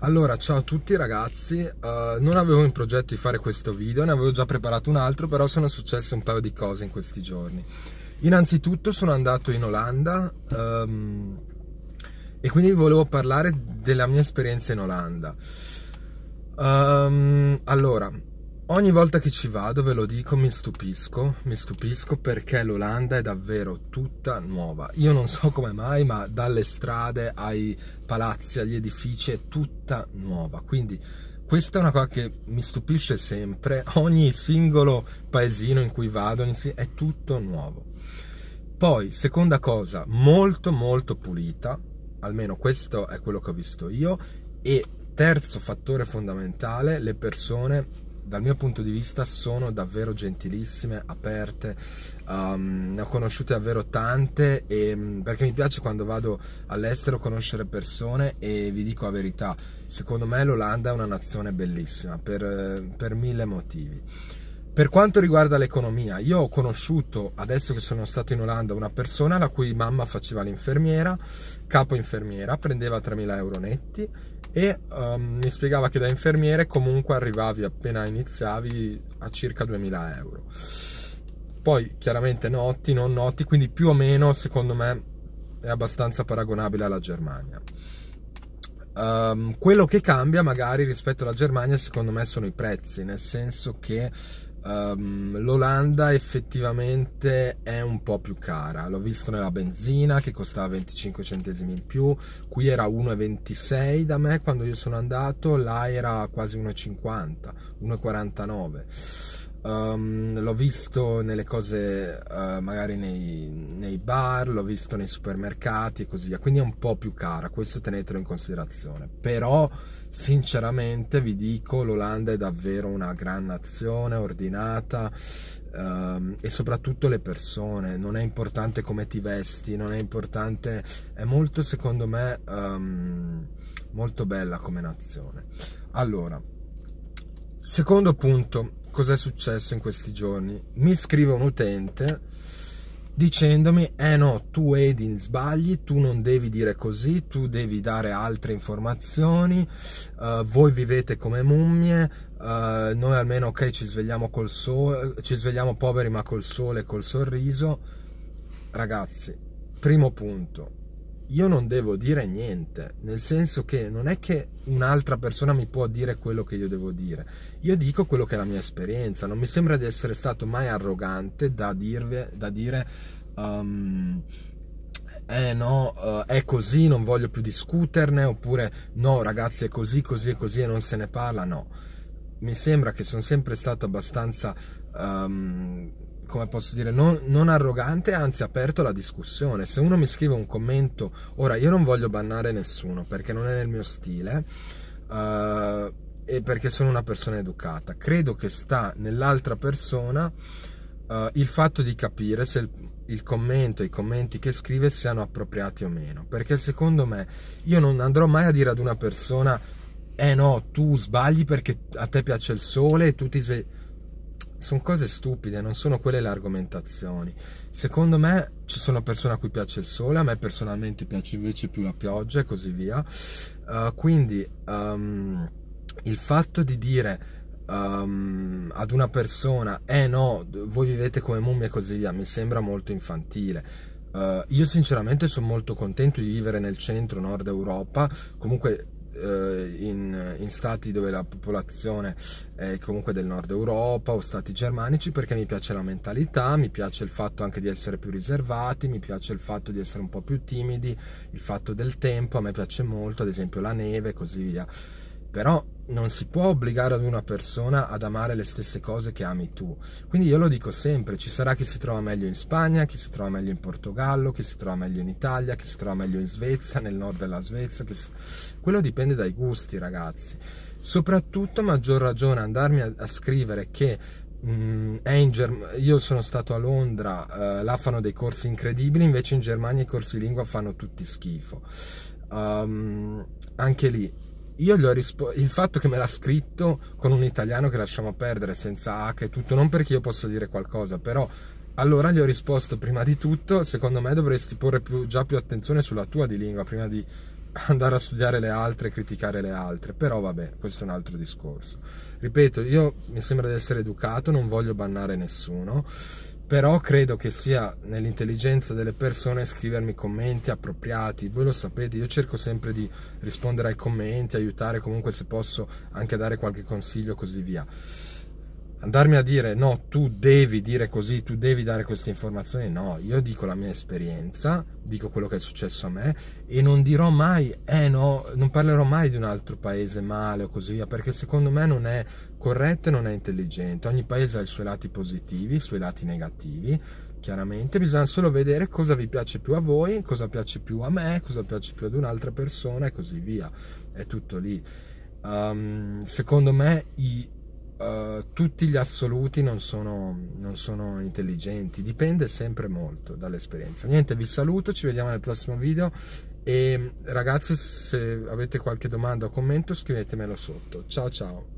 Allora, ciao a tutti ragazzi, uh, non avevo in progetto di fare questo video, ne avevo già preparato un altro, però sono successe un paio di cose in questi giorni. Innanzitutto sono andato in Olanda um, e quindi volevo parlare della mia esperienza in Olanda. Um, allora, Ogni volta che ci vado, ve lo dico, mi stupisco, mi stupisco perché l'Olanda è davvero tutta nuova. Io non so come mai, ma dalle strade ai palazzi, agli edifici è tutta nuova. Quindi questa è una cosa che mi stupisce sempre. Ogni singolo paesino in cui vado è tutto nuovo. Poi, seconda cosa, molto molto pulita, almeno questo è quello che ho visto io, e terzo fattore fondamentale, le persone dal mio punto di vista sono davvero gentilissime, aperte, um, ne ho conosciute davvero tante e, mm, perché mi piace quando vado all'estero conoscere persone e vi dico la verità, secondo me l'Olanda è una nazione bellissima per, eh, per mille motivi. Per quanto riguarda l'economia, io ho conosciuto, adesso che sono stato in Olanda, una persona la cui mamma faceva l'infermiera, capo infermiera, prendeva 3.000 euro netti e um, mi spiegava che da infermiere comunque arrivavi appena iniziavi a circa 2.000 euro. Poi chiaramente notti, non notti, quindi più o meno secondo me è abbastanza paragonabile alla Germania. Um, quello che cambia magari rispetto alla Germania secondo me sono i prezzi, nel senso che Um, l'Olanda effettivamente è un po' più cara. L'ho visto nella benzina che costava 25 centesimi in più. Qui era 1,26 da me quando io sono andato, là era quasi 1,50, 1,49. Um, l'ho visto nelle cose, uh, magari nei, nei, bar, l'ho visto nei supermercati e così via, quindi è un po' più cara, questo tenetelo in considerazione. Però, sinceramente, vi dico, l'Olanda è davvero una gran nazione, ordinata um, e soprattutto le persone, non è importante come ti vesti, non è importante, è molto, secondo me, um, molto bella come nazione. Allora, secondo punto, cos'è successo in questi giorni. Mi scrive un utente dicendomi eh no, tu Edin sbagli, tu non devi dire così, tu devi dare altre informazioni, uh, voi vivete come mummie, uh, noi almeno ok ci svegliamo col sole, ci svegliamo poveri ma col sole e col sorriso. Ragazzi, primo punto, io non devo dire niente, nel senso che non è che un'altra persona mi può dire quello che io devo dire, io dico quello che è la mia esperienza, non mi sembra di essere stato mai arrogante da, dirve, da dire... Um, eh no, uh, è così, non voglio più discuterne, oppure no, ragazzi, è così, così e così e non se ne parla, no. Mi sembra che sono sempre stato abbastanza um, come posso dire, non, non, arrogante, anzi aperto alla discussione. Se uno mi scrive un commento, ora io non voglio bannare nessuno perché non è nel mio stile uh, e perché sono una persona educata. Credo che sta nell'altra persona uh, il fatto di capire se il, il commento i commenti che scrive siano appropriati o meno. Perché secondo me io non andrò mai a dire ad una persona, eh no, tu sbagli perché a te piace il sole e tu ti svegli sono cose stupide, non sono quelle le argomentazioni. Secondo me ci sono persone a cui piace il sole, a me personalmente piace invece più la pioggia e così via. Uh, quindi um, il fatto di dire um, ad una persona, eh no, voi vivete come mummie e così via, mi sembra molto infantile. Uh, io sinceramente sono molto contento di vivere nel centro nord Europa, comunque eh, in, in, stati dove la popolazione è comunque del nord Europa o stati germanici perché mi piace la mentalità, mi piace il fatto anche di essere più riservati, mi piace il fatto di essere un po' più timidi, il fatto del tempo, a me piace molto ad esempio la neve e così via però non si può obbligare ad una persona ad amare le stesse cose che ami tu. Quindi io lo dico sempre, ci sarà chi si trova meglio in Spagna, chi si trova meglio in Portogallo, chi si trova meglio in Italia, chi si trova meglio in Svezia, nel nord della Svezia. Si... Quello dipende dai gusti, ragazzi. Soprattutto maggior ragione andarmi a, a scrivere che Mm, io sono stato a Londra, eh, là fanno dei corsi incredibili, invece in Germania i corsi lingua fanno tutti schifo. Um, anche lì io gli ho risposto il fatto che me l'ha scritto con un italiano che lasciamo perdere senza H e tutto non perché io possa dire qualcosa però allora gli ho risposto prima di tutto secondo me dovresti porre più, già più attenzione sulla tua di lingua prima di andare a studiare le altre e criticare le altre però vabbè questo è un altro discorso ripeto io mi sembra di essere educato non voglio bannare nessuno però credo che sia nell'intelligenza delle persone scrivermi commenti appropriati, voi lo sapete, io cerco sempre di rispondere ai commenti, aiutare comunque se posso anche dare qualche consiglio e così via andarmi a dire no, tu devi dire così, tu devi dare queste informazioni, no, io dico la mia esperienza, dico quello che è successo a me e non dirò mai, eh no, non parlerò mai di un altro paese male o così, via, perché secondo me non è corretto e non è intelligente, ogni paese ha i suoi lati positivi, i suoi lati negativi, chiaramente bisogna solo vedere cosa vi piace più a voi, cosa piace più a me, cosa piace più ad un'altra persona e così via, è tutto lì. Um, secondo me i Uh, tutti gli assoluti non sono, non sono, intelligenti, dipende sempre molto dall'esperienza. Niente, vi saluto, ci vediamo nel prossimo video e ragazzi se avete qualche domanda o commento scrivetemelo sotto. Ciao ciao!